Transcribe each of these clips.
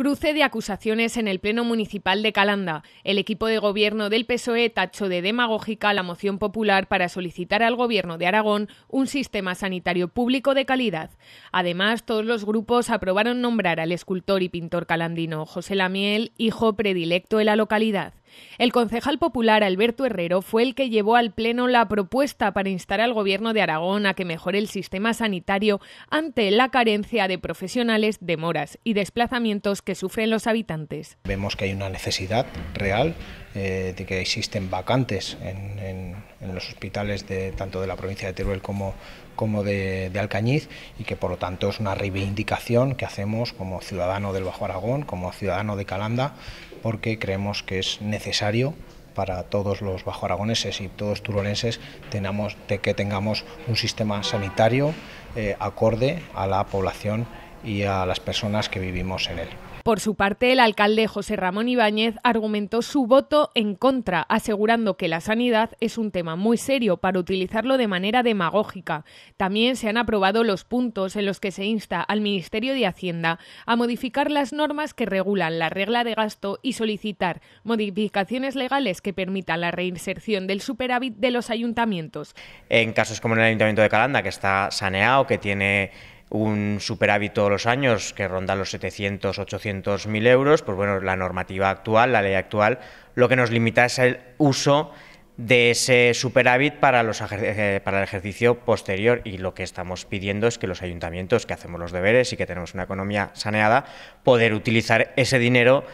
Cruce de acusaciones en el Pleno Municipal de Calanda. El equipo de gobierno del PSOE tachó de demagógica la moción popular para solicitar al gobierno de Aragón un sistema sanitario público de calidad. Además, todos los grupos aprobaron nombrar al escultor y pintor calandino José Lamiel hijo predilecto de la localidad. El concejal popular Alberto Herrero fue el que llevó al Pleno la propuesta para instar al Gobierno de Aragón a que mejore el sistema sanitario ante la carencia de profesionales, demoras y desplazamientos que sufren los habitantes. Vemos que hay una necesidad real eh, de que existen vacantes en, los hospitales de, tanto de la provincia de Teruel como, como de, de, Alcañiz y que por lo tanto es una reivindicación que hacemos como ciudadano del Bajo Aragón, como ciudadano de Calanda, porque creemos que es necesario necesario para todos los bajo aragoneses y todos turolenses tengamos, de que tengamos un sistema sanitario eh, acorde a la población y a las personas que vivimos en él. Por su parte, el alcalde José Ramón Ibáñez argumentó su voto en contra, asegurando que la sanidad es un tema muy serio para utilizarlo de manera demagógica. También se han aprobado los puntos en los que se insta al Ministerio de Hacienda a modificar las normas que regulan la regla de gasto y solicitar modificaciones legales que permitan la reinserción del superávit de los ayuntamientos. En casos como el Ayuntamiento de Calanda, que está saneado, que tiene un superávit todos los años que ronda los 700, 800 mil euros, pues bueno, la normativa actual, la ley actual, lo que nos limita es el uso de ese superávit para, los, eh, para el ejercicio posterior y lo que estamos pidiendo es que los ayuntamientos que hacemos los deberes y que tenemos una economía saneada, poder utilizar ese dinero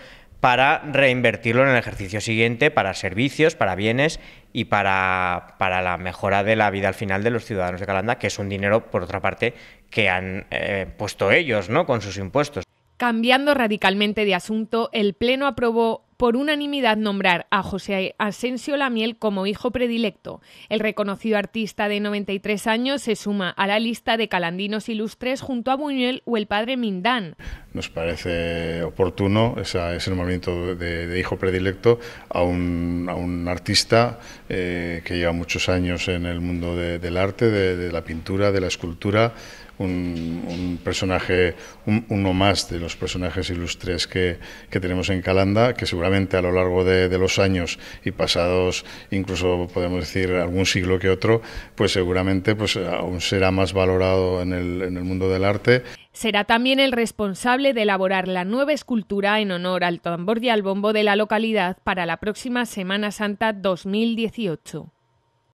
para reinvertirlo en el ejercicio siguiente, para servicios, para bienes y para, la mejora de la vida al final de los ciudadanos de Calanda, que es un dinero, por otra parte, que han eh, puesto ellos ¿no? con sus impuestos. Cambiando radicalmente de asunto, el Pleno aprobó por unanimidad nombrar a José Asensio Lamiel como hijo predilecto. El reconocido artista de 93 años se suma a la lista de calandinos ilustres junto a Buñuel o el padre Mindán nos parece oportuno esa, ese nombramiento de, hijo predilecto a un, a un artista eh, que lleva muchos años en el mundo del arte, de, la pintura, de la escultura, un, personaje, uno más de los personajes ilustres que, tenemos en Calanda, que seguramente a lo largo de, los años y pasados, incluso podemos decir algún siglo que otro, pues seguramente pues, aún será más valorado en el, en el mundo del arte será también el responsable de elaborar la nueva escultura en honor al tambor y al bombo de la localidad para la próxima Semana Santa 2018.